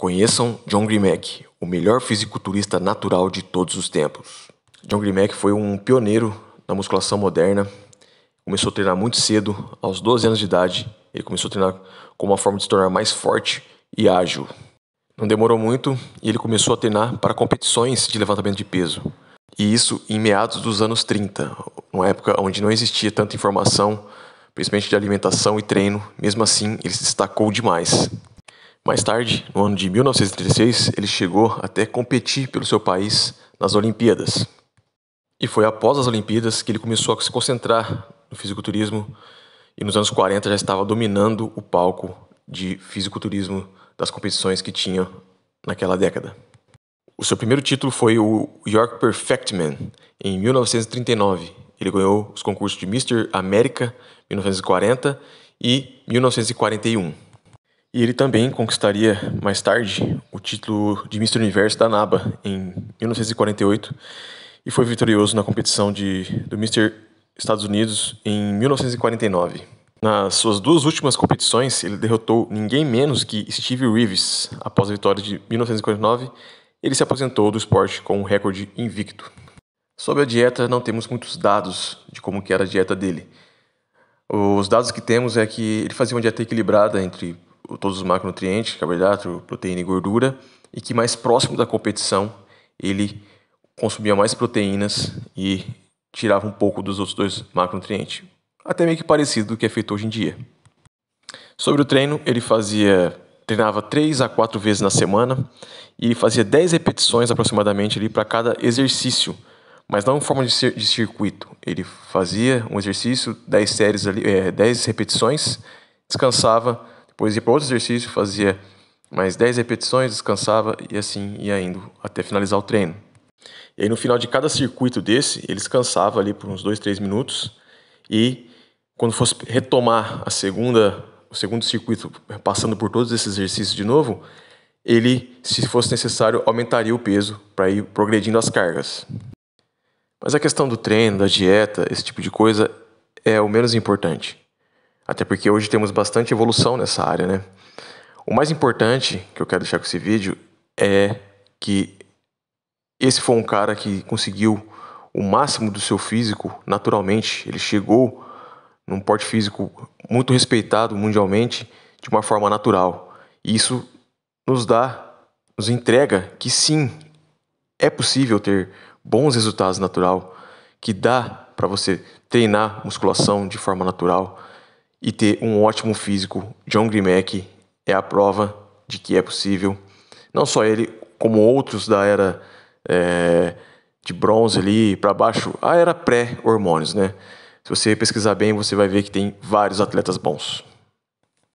Conheçam John Grimek, o melhor fisiculturista natural de todos os tempos. John Grimek foi um pioneiro na musculação moderna. Começou a treinar muito cedo, aos 12 anos de idade. Ele começou a treinar com uma forma de se tornar mais forte e ágil. Não demorou muito e ele começou a treinar para competições de levantamento de peso. E isso em meados dos anos 30, uma época onde não existia tanta informação, principalmente de alimentação e treino. Mesmo assim, ele se destacou demais. Mais tarde, no ano de 1936, ele chegou até competir pelo seu país nas Olimpíadas. E foi após as Olimpíadas que ele começou a se concentrar no fisiculturismo e nos anos 40 já estava dominando o palco de fisiculturismo das competições que tinha naquela década. O seu primeiro título foi o York Perfectman em 1939. Ele ganhou os concursos de Mr. América 1940 e 1941. E ele também conquistaria mais tarde o título de Mr. Universo da NABA em 1948 e foi vitorioso na competição de, do Mr. Estados Unidos em 1949. Nas suas duas últimas competições, ele derrotou ninguém menos que Steve Reeves. Após a vitória de 1949, ele se aposentou do esporte com um recorde invicto. Sobre a dieta, não temos muitos dados de como era a dieta dele. Os dados que temos é que ele fazia uma dieta equilibrada entre todos os macronutrientes, carboidrato, proteína e gordura, e que mais próximo da competição ele consumia mais proteínas e tirava um pouco dos outros dois macronutrientes. Até meio que parecido do que é feito hoje em dia. Sobre o treino, ele fazia treinava 3 a 4 vezes na semana e fazia 10 repetições aproximadamente ali para cada exercício, mas não em forma de, de, circuito. Ele fazia um exercício, 10 séries ali, é, eh, 10 repetições, descansava depois ia para outro exercício, fazia mais 10 repetições, descansava e assim ia indo até finalizar o treino. E aí no final de cada circuito desse, ele descansava ali por uns 2, 3 minutos e quando fosse retomar a segunda, o segundo circuito, passando por todos esses exercícios de novo, ele, se fosse necessário, aumentaria o peso para ir progredindo as cargas. Mas a questão do treino, da dieta, esse tipo de coisa é o menos importante. Até porque hoje temos bastante evolução nessa área, né? O mais importante que eu quero deixar com esse vídeo é que esse foi um cara que conseguiu o máximo do seu físico naturalmente. Ele chegou num porte físico muito respeitado mundialmente de uma forma natural. E isso nos dá, nos entrega que sim, é possível ter bons resultados natural, que dá para você treinar musculação de forma natural, e ter um ótimo físico, John Grimek é a prova de que é possível. Não só ele, como outros da era é, de bronze ali para baixo, a era pré-hormônios, né? Se você pesquisar bem, você vai ver que tem vários atletas bons.